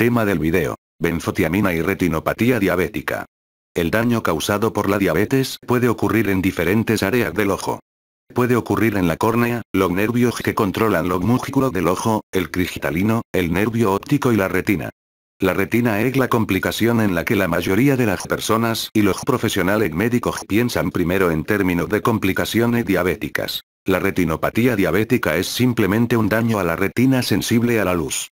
Tema del video. Benzotiamina y retinopatía diabética. El daño causado por la diabetes puede ocurrir en diferentes áreas del ojo. Puede ocurrir en la córnea, los nervios que controlan los músculos del ojo, el cristalino, el nervio óptico y la retina. La retina es la complicación en la que la mayoría de las personas y los profesionales médicos piensan primero en términos de complicaciones diabéticas. La retinopatía diabética es simplemente un daño a la retina sensible a la luz.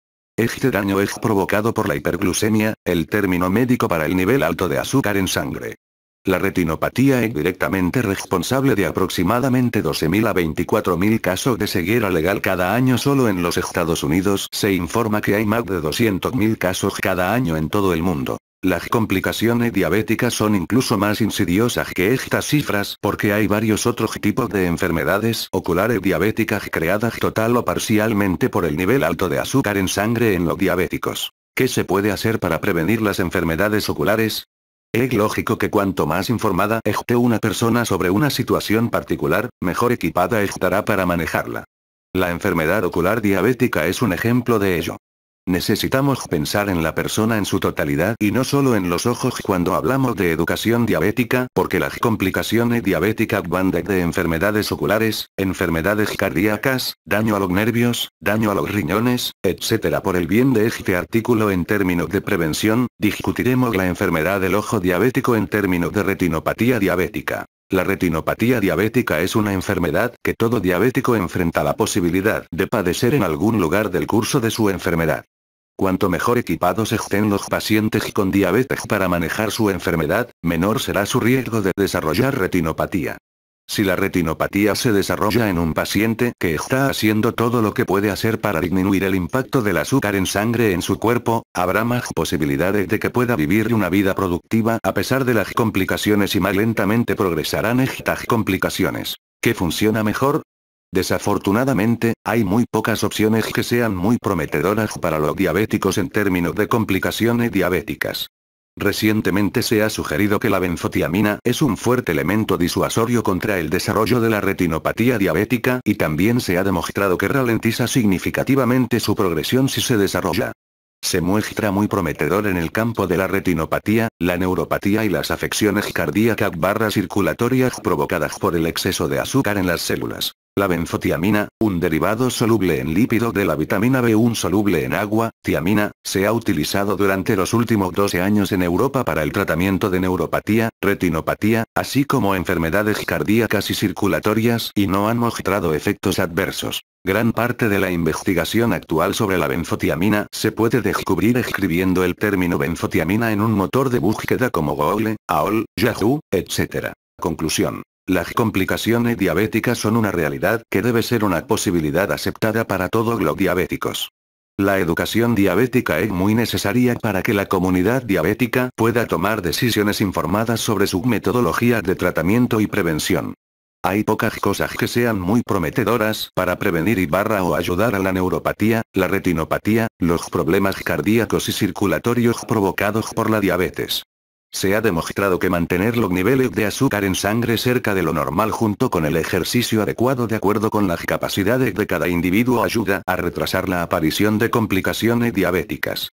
Este daño es provocado por la hiperglucemia, el término médico para el nivel alto de azúcar en sangre. La retinopatía es directamente responsable de aproximadamente 12.000 a 24.000 casos de ceguera legal cada año solo en los Estados Unidos. Se informa que hay más de 200.000 casos cada año en todo el mundo. Las complicaciones diabéticas son incluso más insidiosas que estas cifras porque hay varios otros tipos de enfermedades oculares diabéticas creadas total o parcialmente por el nivel alto de azúcar en sangre en los diabéticos. ¿Qué se puede hacer para prevenir las enfermedades oculares? Es lógico que cuanto más informada esté una persona sobre una situación particular, mejor equipada estará para manejarla. La enfermedad ocular diabética es un ejemplo de ello. Necesitamos pensar en la persona en su totalidad y no solo en los ojos cuando hablamos de educación diabética, porque las complicaciones diabéticas van desde enfermedades oculares, enfermedades cardíacas, daño a los nervios, daño a los riñones, etc. Por el bien de este artículo en términos de prevención, discutiremos la enfermedad del ojo diabético en términos de retinopatía diabética. La retinopatía diabética es una enfermedad que todo diabético enfrenta la posibilidad de padecer en algún lugar del curso de su enfermedad. Cuanto mejor equipados estén los pacientes con diabetes para manejar su enfermedad, menor será su riesgo de desarrollar retinopatía. Si la retinopatía se desarrolla en un paciente que está haciendo todo lo que puede hacer para disminuir el impacto del azúcar en sangre en su cuerpo, habrá más posibilidades de que pueda vivir una vida productiva a pesar de las complicaciones y más lentamente progresarán estas complicaciones. ¿Qué funciona mejor? Desafortunadamente, hay muy pocas opciones que sean muy prometedoras para los diabéticos en términos de complicaciones diabéticas. Recientemente se ha sugerido que la benzotiamina es un fuerte elemento disuasorio contra el desarrollo de la retinopatía diabética y también se ha demostrado que ralentiza significativamente su progresión si se desarrolla. Se muestra muy prometedor en el campo de la retinopatía, la neuropatía y las afecciones cardíacas barras circulatorias provocadas por el exceso de azúcar en las células. La benfotiamina, un derivado soluble en lípido de la vitamina B1 soluble en agua, tiamina, se ha utilizado durante los últimos 12 años en Europa para el tratamiento de neuropatía, retinopatía, así como enfermedades cardíacas y circulatorias y no han mostrado efectos adversos. Gran parte de la investigación actual sobre la benzotiamina se puede descubrir escribiendo el término benfotiamina en un motor de búsqueda como Google, AOL, Yahoo, etc. Conclusión. Las complicaciones diabéticas son una realidad que debe ser una posibilidad aceptada para todos los diabéticos. La educación diabética es muy necesaria para que la comunidad diabética pueda tomar decisiones informadas sobre su metodología de tratamiento y prevención. Hay pocas cosas que sean muy prometedoras para prevenir y barra o ayudar a la neuropatía, la retinopatía, los problemas cardíacos y circulatorios provocados por la diabetes. Se ha demostrado que mantener los niveles de azúcar en sangre cerca de lo normal junto con el ejercicio adecuado de acuerdo con las capacidades de cada individuo ayuda a retrasar la aparición de complicaciones diabéticas.